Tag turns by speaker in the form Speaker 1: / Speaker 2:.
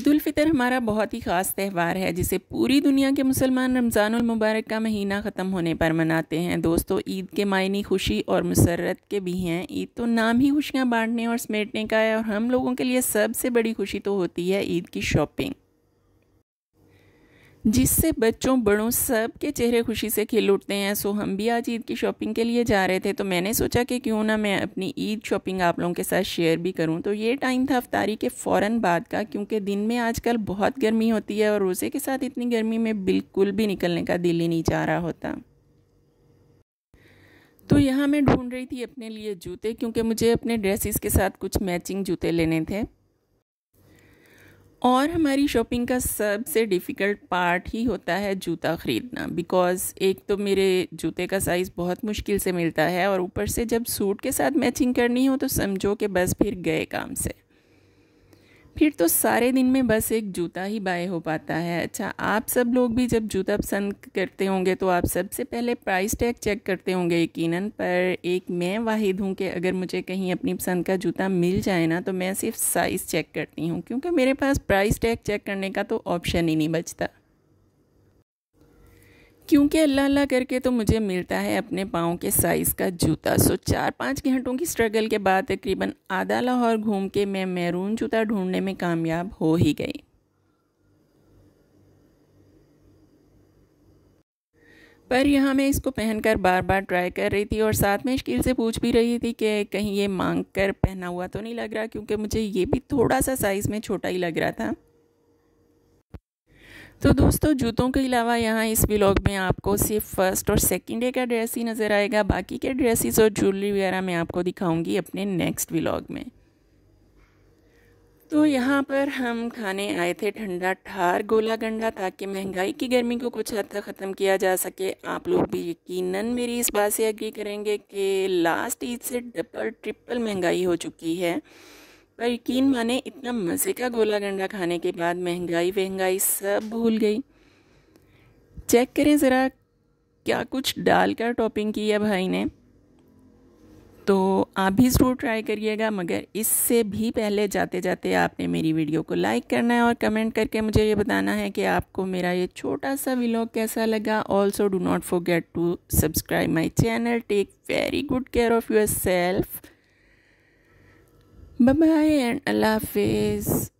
Speaker 1: फितर हमारा बहुत ही ख़ास त्यौहार है जिसे पूरी दुनिया के मुसलमान रमजान मुबारक का महीना ख़त्म होने पर मनाते हैं दोस्तों ईद के मायने खुशी और मसरत के भी हैं ईद तो नाम ही खुशियाँ बांटने और समेटने का है और हम लोगों के लिए सबसे बड़ी खुशी तो होती है ईद की शॉपिंग जिससे बच्चों बड़ों सब के चेहरे खुशी से खिल उठते हैं सो हम भी आज ईद की शॉपिंग के लिए जा रहे थे तो मैंने सोचा कि क्यों ना मैं अपनी ईद शॉपिंग आप लोगों के साथ शेयर भी करूं तो ये टाइम था अफ्तारी के फ़ौर बाद का क्योंकि दिन में आजकल बहुत गर्मी होती है और रोज़े के साथ इतनी गर्मी में बिल्कुल भी निकलने का दिल ही नहीं चाह रहा होता तो यहाँ मैं ढूंढ रही थी अपने लिए जूते क्योंकि मुझे अपने ड्रेसेस के साथ कुछ मैचिंग जूते लेने थे और हमारी शॉपिंग का सबसे डिफ़िकल्ट पार्ट ही होता है जूता ख़रीदना बिकॉज़ एक तो मेरे जूते का साइज़ बहुत मुश्किल से मिलता है और ऊपर से जब सूट के साथ मैचिंग करनी हो तो समझो कि बस फिर गए काम से फिर तो सारे दिन में बस एक जूता ही बाय हो पाता है अच्छा आप सब लोग भी जब जूता पसंद करते होंगे तो आप सबसे पहले प्राइस टैग चेक करते होंगे यकीनन पर एक मैं वाहिद हूँ कि अगर मुझे कहीं अपनी पसंद का जूता मिल जाए ना तो मैं सिर्फ साइज़ चेक करती हूँ क्योंकि मेरे पास प्राइस टैग चेक करने का तो ऑप्शन ही नहीं बचता क्योंकि अल्लाह अल्लाह करके तो मुझे मिलता है अपने पाँव के साइज़ का जूता सो चार पाँच घंटों की स्ट्रगल के बाद तकरीबन आधा लाहौर घूम के मैं मैरून जूता ढूंढने में कामयाब हो ही गई पर यहाँ मैं इसको पहनकर बार बार ट्राई कर रही थी और साथ में शकील से पूछ भी रही थी कि कहीं ये मांग कर पहना हुआ तो नहीं लग रहा क्योंकि मुझे ये भी थोड़ा सा साइज़ में छोटा ही लग रहा था तो दोस्तों जूतों के अलावा यहाँ इस ब्लॉग में आपको सिर्फ फर्स्ट और सेकंड डे का ड्रेस ही नज़र आएगा बाकी के ड्रेसेस और ज्वेलरी वगैरह मैं आपको दिखाऊंगी अपने नेक्स्ट ब्लॉग में तो यहाँ पर हम खाने आए थे ठंडा ठार गोला गंडा ताकि महंगाई की गर्मी को कुछ हद तक ख़त्म किया जा सके आप लोग भी यकीनन मेरी इस बात से एग्री करेंगे कि लास्ट ईद से डबल ट्रिपल महंगाई हो चुकी है पर यकीन माने इतना मज़े का गोला गंडा खाने के बाद महंगाई वहंगाई सब भूल गई चेक करें ज़रा क्या कुछ डालकर टॉपिंग की है भाई ने तो आप भी ज़रूर ट्राई करिएगा मगर इससे भी पहले जाते जाते आपने मेरी वीडियो को लाइक करना है और कमेंट करके मुझे ये बताना है कि आपको मेरा ये छोटा सा विलॉग कैसा लगा also do not forget to subscribe my channel take very good care of yourself Bye bye and Allah Hafiz.